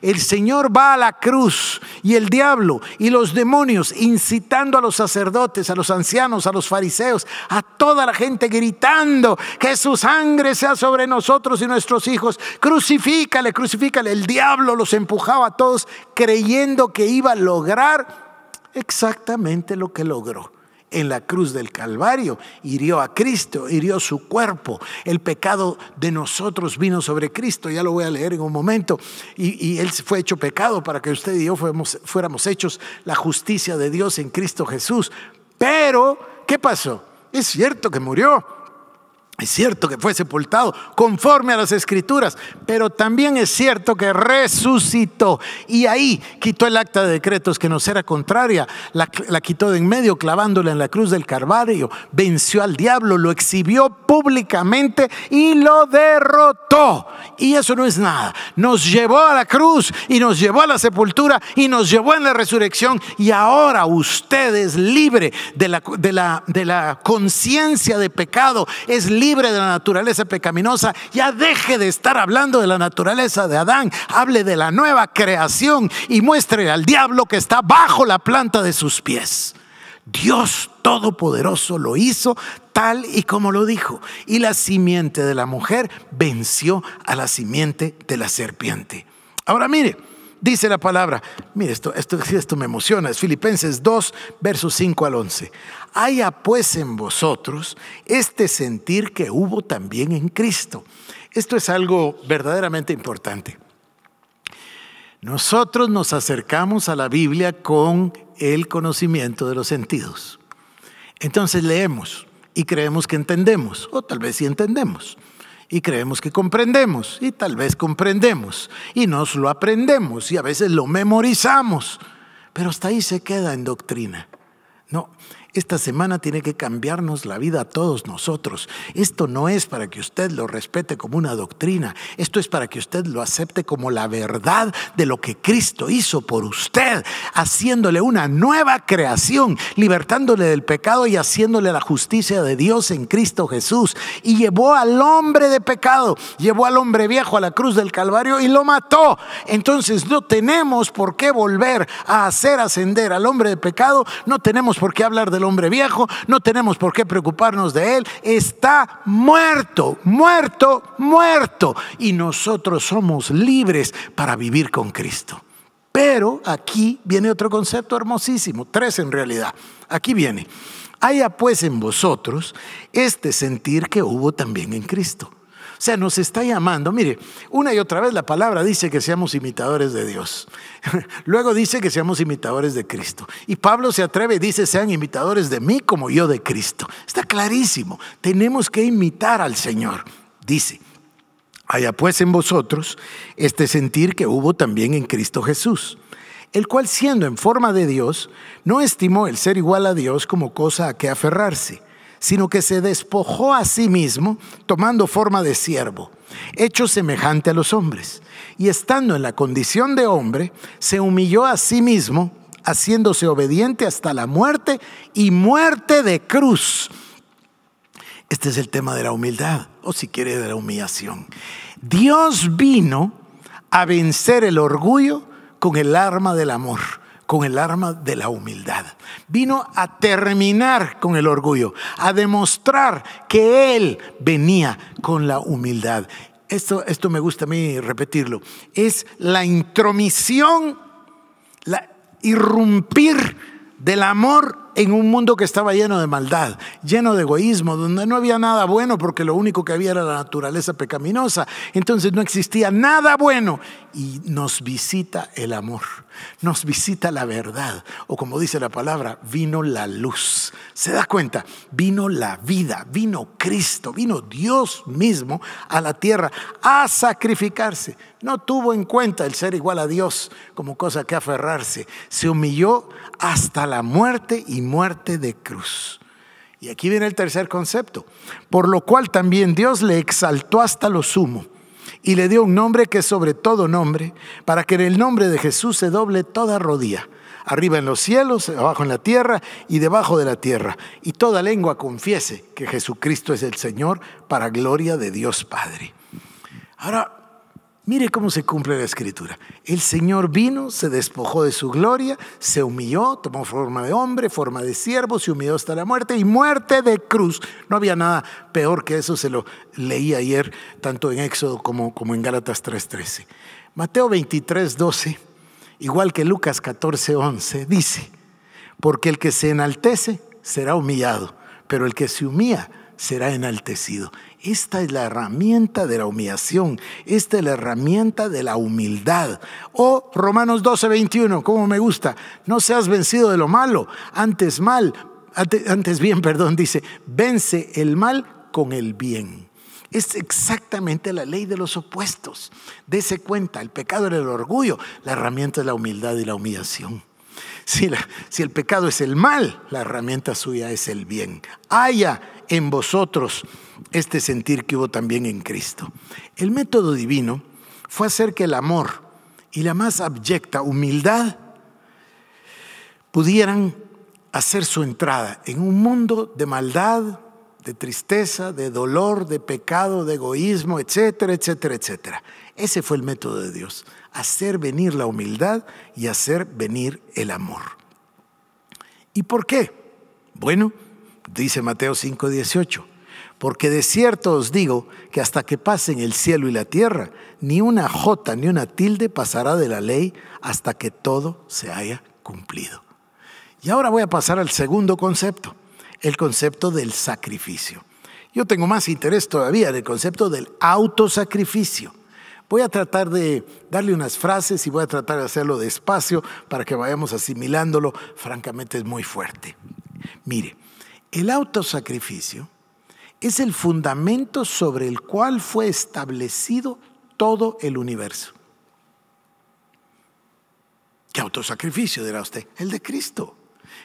El Señor va a la cruz y el diablo y los demonios incitando a los sacerdotes, a los ancianos, a los fariseos, a toda la gente gritando que su sangre sea sobre nosotros y nuestros hijos. Crucifícale, crucifícale. El diablo los empujaba a todos creyendo que iba a lograr exactamente lo que logró. En la cruz del Calvario hirió a Cristo, hirió su cuerpo. El pecado de nosotros vino sobre Cristo, ya lo voy a leer en un momento. Y, Él fue hecho pecado para que usted y yo fuéramos hechos la justicia de Dios en Cristo Jesús. Pero, ¿qué pasó? Es cierto que murió, es cierto que fue sepultado conforme a las escrituras, pero también es cierto que resucitó y ahí quitó el acta de decretos que nos era contraria, la, quitó de en medio clavándola en la cruz del Carvario, venció al diablo, lo exhibió públicamente y lo derrotó. Y eso no es nada, nos llevó a la cruz y nos llevó a la sepultura y nos llevó en la resurrección y ahora usted es libre de la, de la, de la conciencia de pecado, es libre libre de la naturaleza pecaminosa, ya deje de estar hablando de la naturaleza de Adán, hable de la nueva creación y muestre al diablo que está bajo la planta de sus pies. Dios Todopoderoso lo hizo tal y como lo dijo. Y la simiente de la mujer venció a la simiente de la serpiente. Ahora mire, Dice la palabra, mire, esto, esto, esto me emociona, es Filipenses 2, versos 5 al 11. Haya pues en vosotros este sentir que hubo también en Cristo. Esto es algo verdaderamente importante. Nosotros nos acercamos a la Biblia con el conocimiento de los sentidos. Entonces leemos y creemos que entendemos, o tal vez sí entendemos y creemos que comprendemos y tal vez comprendemos y nos lo aprendemos y a veces lo memorizamos, pero hasta ahí se queda en doctrina. Esta semana tiene que cambiarnos la vida a todos nosotros. Esto no es para que usted lo respete como una doctrina, esto es para que usted lo acepte como la verdad de lo que Cristo hizo por usted, haciéndole una nueva creación, libertándole del pecado y haciéndole la justicia de Dios en Cristo Jesús. Y llevó al hombre de pecado, llevó al hombre viejo a la cruz del Calvario y lo mató. Entonces no tenemos por qué volver a hacer ascender al hombre de pecado, no tenemos por qué hablar de hombre viejo, no tenemos por qué preocuparnos de él, está muerto, muerto, muerto. Y nosotros somos libres para vivir con Cristo. Pero aquí viene otro concepto hermosísimo, tres en realidad. Aquí viene, haya pues en vosotros este sentir que hubo también en Cristo sea, nos está llamando. Mire, una y otra vez la palabra dice que seamos imitadores de Dios. (laughs) Luego dice que seamos imitadores de Cristo. Y Pablo se atreve y dice, sean imitadores de mí como yo de Cristo. Está clarísimo, tenemos que imitar al Señor. Dice, haya pues en vosotros este sentir que hubo también en Cristo Jesús el cual siendo en forma de Dios, no estimó el ser igual a Dios como cosa a que aferrarse sino que se despojó a sí mismo, tomando forma de siervo, hecho semejante a los hombres. Y estando en la condición de hombre, se humilló a sí mismo, haciéndose obediente hasta la muerte y muerte de cruz. Este es el tema de la humildad, o si quiere, de la humillación. Dios vino a vencer el orgullo con el arma del amor con el arma de la humildad. Vino a terminar con el orgullo, a demostrar que Él venía con la humildad. Esto, esto me gusta a mí repetirlo. Es la intromisión, la irrumpir del amor en un mundo que estaba lleno de maldad, lleno de egoísmo, donde no había nada bueno porque lo único que había era la naturaleza pecaminosa. Entonces no existía nada bueno y nos visita el amor, nos visita la verdad, o como dice la palabra, vino la luz. ¿Se da cuenta? Vino la vida, vino Cristo, vino Dios mismo a la tierra a sacrificarse. No tuvo en cuenta el ser igual a Dios como cosa que aferrarse. Se humilló hasta la muerte y muerte de cruz. Y aquí viene el tercer concepto, por lo cual también Dios le exaltó hasta lo sumo y le dio un nombre que es sobre todo nombre, para que en el nombre de Jesús se doble toda rodilla, arriba en los cielos, abajo en la tierra y debajo de la tierra, y toda lengua confiese que Jesucristo es el Señor para gloria de Dios Padre. Ahora, Mire cómo se cumple la escritura. El Señor vino, se despojó de su gloria, se humilló, tomó forma de hombre, forma de siervo, se humilló hasta la muerte y muerte de cruz. No había nada peor que eso, se lo leí ayer, tanto en Éxodo como, como en Gálatas 3:13. Mateo 23.12, igual que Lucas 14.11, dice, porque el que se enaltece será humillado, pero el que se humilla será enaltecido. Esta es la herramienta de la humillación, esta es la herramienta de la humildad. O Romanos 12, 21, como me gusta, no seas vencido de lo malo, antes mal, antes bien, (laughs) perdón, dice, vence el mal con el bien. Es exactamente la ley de los opuestos. Dese cuenta, el pecado era el orgullo, la herramienta es la humildad y la humillación si, el pecado es el mal, la herramienta suya es el bien. Haya en vosotros este sentir que hubo también en Cristo. El método divino fue hacer que el amor y la más abyecta humildad pudieran hacer su entrada en un mundo de maldad, de tristeza, de dolor, de pecado, de egoísmo, etcétera, etcétera, etcétera. Ese fue el método de Dios hacer venir la humildad y hacer venir el amor. ¿Y por qué? Bueno, dice Mateo 5:18, porque de cierto os digo que hasta que pasen el cielo y la tierra, ni una jota ni una tilde pasará de la ley hasta que todo se haya cumplido. Y ahora voy a pasar al segundo concepto, el concepto del sacrificio. Yo tengo más interés todavía en el concepto del autosacrificio. Voy a tratar de darle unas frases y voy a tratar de hacerlo despacio para que vayamos asimilándolo. Francamente es muy fuerte. Mire, el autosacrificio es el fundamento sobre el cual fue establecido todo el universo. ¿Qué autosacrificio dirá usted? El de Cristo.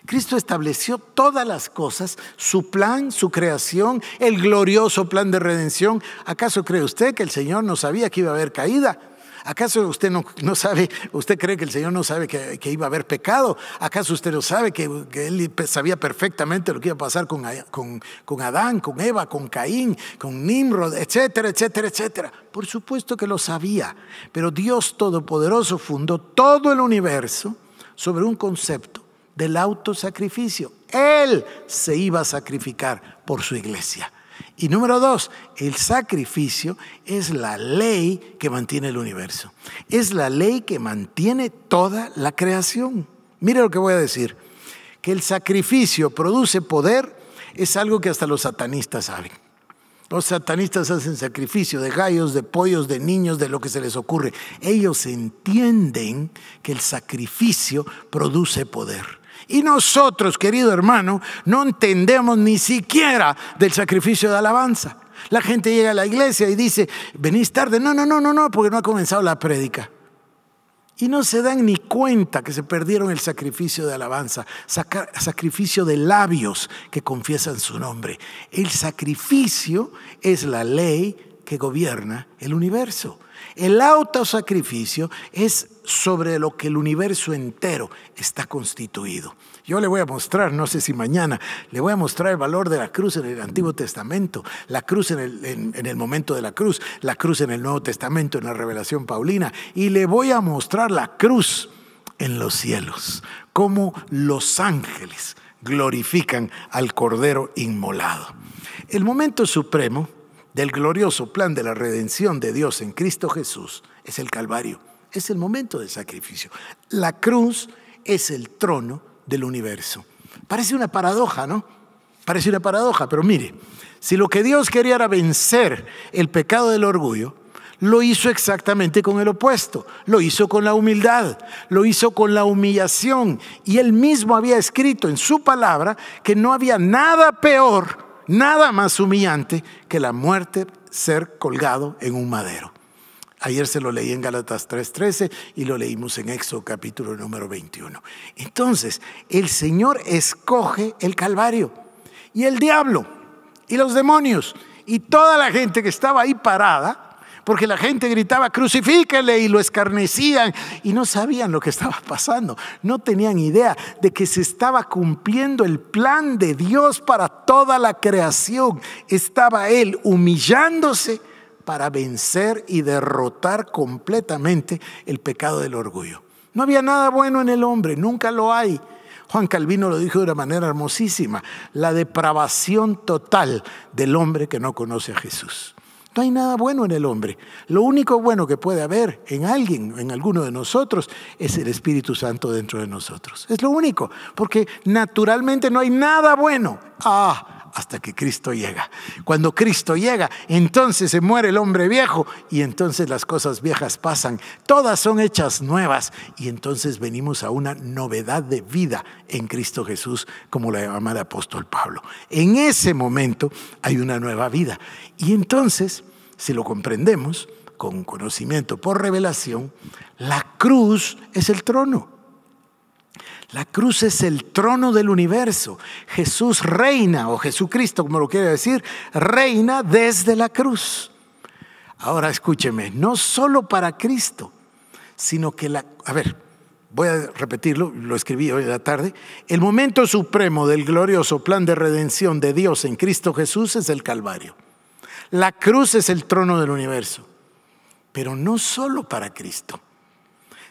Cristo estableció todas las cosas, su plan, su creación, el glorioso plan de redención. ¿Acaso cree usted que el Señor no sabía que iba a haber caída? ¿Acaso usted no, sabe, usted cree que el Señor no sabe que, iba a haber pecado? ¿Acaso usted no sabe que, Él sabía perfectamente lo que iba a pasar con, con, con Adán, con Eva, con Caín, con Nimrod, etcétera, etcétera, etcétera? Por supuesto que lo sabía, pero Dios Todopoderoso fundó todo el universo sobre un concepto del autosacrificio. Él se iba a sacrificar por su iglesia. Y número dos, el sacrificio es la ley que mantiene el universo. Es la ley que mantiene toda la creación. Mire lo que voy a decir. Que el sacrificio produce poder es algo que hasta los satanistas saben. Los satanistas hacen sacrificio de gallos, de pollos, de niños, de lo que se les ocurre. Ellos entienden que el sacrificio produce poder. Y nosotros, querido hermano, no entendemos ni siquiera del sacrificio de alabanza. La gente llega a la iglesia y dice, venís tarde. No, no, no, no, no, porque no ha comenzado la prédica. Y no se dan ni cuenta que se perdieron el sacrificio de alabanza, sacrificio de labios que confiesan su nombre. El sacrificio es la ley que gobierna el universo. El autosacrificio es sobre lo que el universo entero está constituido. Yo le voy a mostrar, no sé si mañana, le voy a mostrar el valor de la cruz en el Antiguo Testamento, la cruz en el, en el momento de la cruz, la cruz en el Nuevo Testamento, en la revelación paulina, y le voy a mostrar la cruz en los cielos, como los ángeles glorifican al Cordero inmolado. El momento supremo del glorioso plan de la redención de Dios en Cristo Jesús es el Calvario, es el momento del sacrificio. La cruz es el trono del universo. Parece una paradoja, ¿no? Parece una paradoja, pero mire, si lo que Dios quería era vencer el pecado del orgullo, lo hizo exactamente con el opuesto, lo hizo con la humildad, lo hizo con la humillación. Y él mismo había escrito en su palabra que no había nada peor nada más humillante que la muerte ser colgado en un madero. Ayer se lo leí en Gálatas 3:13 y lo leímos en Éxodo capítulo número 21. Entonces, el Señor escoge el Calvario y el diablo y los demonios y toda la gente que estaba ahí parada porque la gente gritaba, crucifícale y lo escarnecían y no sabían lo que estaba pasando, no tenían idea de que se estaba cumpliendo el plan de Dios para toda la creación. Estaba Él humillándose para vencer y derrotar completamente el pecado del orgullo. No había nada bueno en el hombre, nunca lo hay. Juan Calvino lo dijo de una manera hermosísima, la depravación total del hombre que no conoce a Jesús. No hay nada bueno en el hombre. Lo único bueno que puede haber en alguien, en alguno de nosotros, es el Espíritu Santo dentro de nosotros. Es lo único, porque naturalmente no hay nada bueno. Ah, hasta que Cristo llega. Cuando Cristo llega, entonces se muere el hombre viejo y entonces las cosas viejas pasan. Todas son hechas nuevas y entonces venimos a una novedad de vida en Cristo Jesús, como la llamaba el apóstol Pablo. En ese momento hay una nueva vida. Y entonces, si lo comprendemos con conocimiento por revelación, la cruz es el trono. La cruz es el trono del universo. Jesús reina, o Jesucristo, como lo quiere decir, reina desde la cruz. Ahora escúcheme, no solo para Cristo, sino que la... A ver, voy a repetirlo, lo escribí hoy de la tarde. El momento supremo del glorioso plan de redención de Dios en Cristo Jesús es el Calvario. La cruz es el trono del universo, pero no solo para Cristo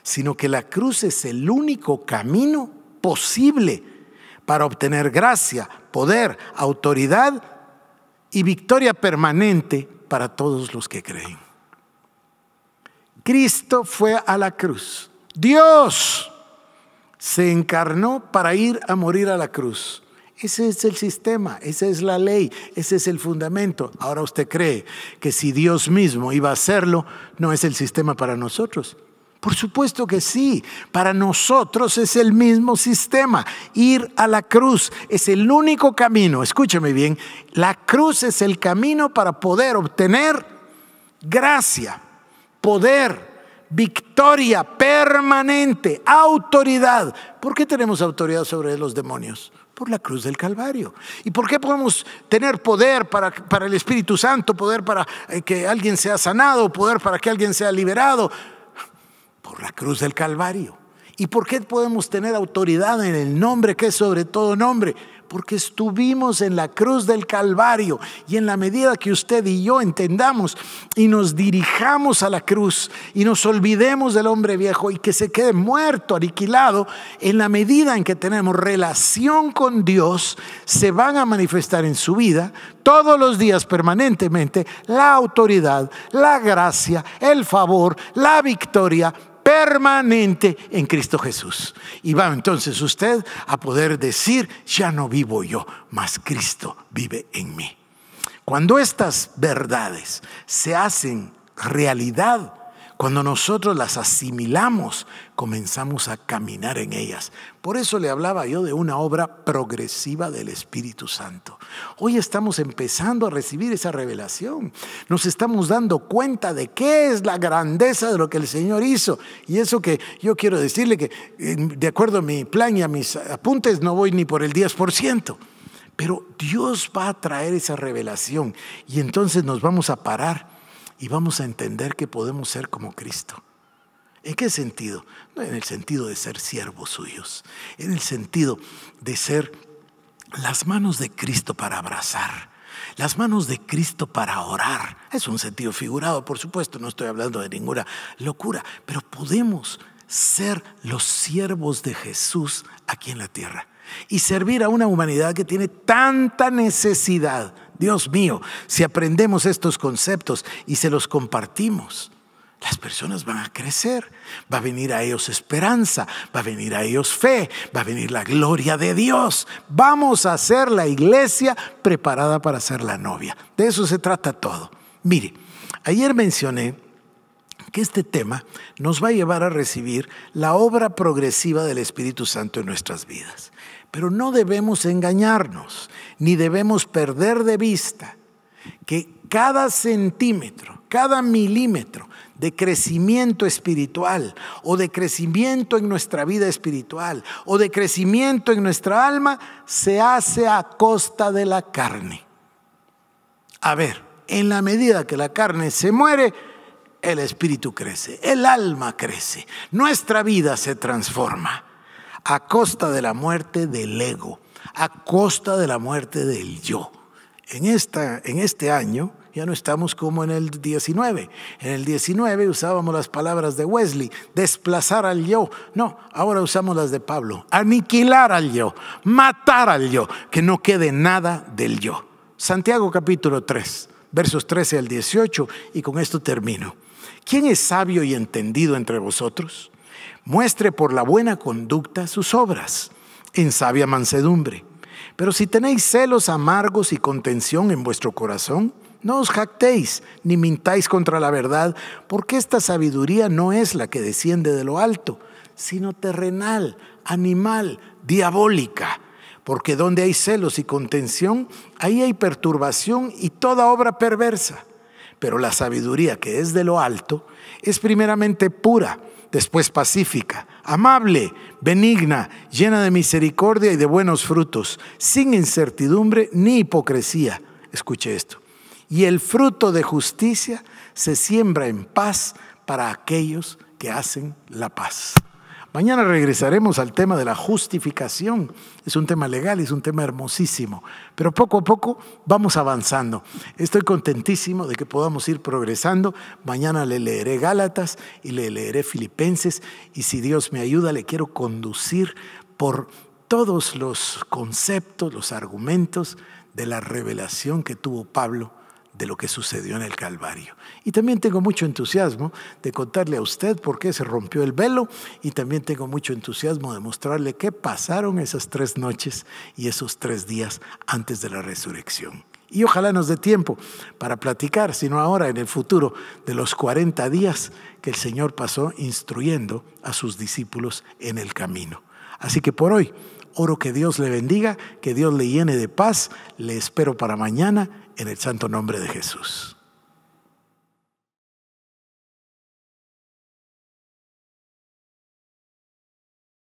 sino que la cruz es el único camino posible para obtener gracia, poder, autoridad y victoria permanente para todos los que creen. Cristo fue a la cruz. Dios se encarnó para ir a morir a la cruz. Ese es el sistema, esa es la ley, ese es el fundamento. Ahora usted cree que si Dios mismo iba a hacerlo, no es el sistema para nosotros. Por supuesto que sí. Para nosotros es el mismo sistema. Ir a la cruz es el único camino. Escúchame bien. La cruz es el camino para poder obtener gracia, poder, victoria permanente, autoridad. ¿Por qué tenemos autoridad sobre los demonios? por la cruz del Calvario. ¿Y por qué podemos tener poder para, para el Espíritu Santo, poder para eh, que alguien sea sanado, poder para que alguien sea liberado? la cruz del Calvario. ¿Y por qué podemos tener autoridad en el nombre que es sobre todo nombre? Porque estuvimos en la cruz del Calvario y en la medida que usted y yo entendamos y nos dirijamos a la cruz y nos olvidemos del hombre viejo y que se quede muerto, aniquilado, en la medida en que tenemos relación con Dios, se van a manifestar en su vida todos los días permanentemente la autoridad, la gracia, el favor, la victoria permanente en Cristo Jesús. Y va entonces usted a poder decir, ya no vivo yo, mas Cristo vive en mí. Cuando estas verdades se hacen realidad, cuando nosotros las asimilamos, comenzamos a caminar en ellas, por eso le hablaba yo de una obra progresiva del Espíritu Santo. Hoy estamos empezando a recibir esa revelación. Nos estamos dando cuenta de qué es la grandeza de lo que el Señor hizo. Y eso que yo quiero decirle que de acuerdo a mi plan y a mis apuntes no voy ni por el 10%. Pero Dios va a traer esa revelación y entonces nos vamos a parar y vamos a entender que podemos ser como Cristo. ¿En qué sentido? No en el sentido de ser siervos suyos, en el sentido de ser las manos de Cristo para abrazar, las manos de Cristo para orar. Es un sentido figurado, por supuesto, no estoy hablando de ninguna locura, pero podemos ser los siervos de Jesús aquí en la tierra y servir a una humanidad que tiene tanta necesidad. Dios mío, si aprendemos estos conceptos y se los compartimos, las personas van a crecer, va a venir a ellos esperanza, va a venir a ellos fe, va a venir la gloria de Dios. Vamos a ser la iglesia preparada para ser la novia. De eso se trata todo. Mire, ayer mencioné que este tema nos va a llevar a recibir la obra progresiva del Espíritu Santo en nuestras vidas. Pero no debemos engañarnos, ni debemos perder de vista que cada centímetro, cada milímetro, de crecimiento espiritual o de crecimiento en nuestra vida espiritual o de crecimiento en nuestra alma se hace a costa de la carne. A ver, en la medida que la carne se muere, el espíritu crece, el alma crece, nuestra vida se transforma a costa de la muerte del ego, a costa de la muerte del yo. En, esta, en este año ya no estamos como en el 19. En el 19 usábamos las palabras de Wesley, desplazar al yo. No, ahora usamos las de Pablo, aniquilar al yo, matar al yo, que no quede nada del yo. Santiago capítulo 3, versos 13 al 18, y con esto termino. ¿Quién es sabio y entendido entre vosotros? Muestre por la buena conducta sus obras en sabia mansedumbre. Pero si tenéis celos amargos y contención en vuestro corazón, no os jactéis ni mintáis contra la verdad, porque esta sabiduría no es la que desciende de lo alto, sino terrenal, animal, diabólica. Porque donde hay celos y contención, ahí hay perturbación y toda obra perversa. Pero la sabiduría que es de lo alto es primeramente pura, después pacífica, amable, benigna, llena de misericordia y de buenos frutos, sin incertidumbre ni hipocresía. Escuche esto y el fruto de justicia se siembra en paz para aquellos que hacen la paz. Mañana regresaremos al tema de la justificación. Es un tema legal, es un tema hermosísimo, pero poco a poco vamos avanzando. Estoy contentísimo de que podamos ir progresando. Mañana le leeré Gálatas y le leeré Filipenses y si Dios me ayuda le quiero conducir por todos los conceptos, los argumentos de la revelación que tuvo Pablo de lo que sucedió en el Calvario. Y también tengo mucho entusiasmo de contarle a usted por qué se rompió el velo y también tengo mucho entusiasmo de mostrarle qué pasaron esas tres noches y esos tres días antes de la resurrección. Y ojalá nos dé tiempo para platicar, sino ahora, en el futuro, de los 40 días que el Señor pasó instruyendo a sus discípulos en el camino. Así que por hoy, oro que Dios le bendiga, que Dios le llene de paz, le espero para mañana en el santo nombre de Jesús.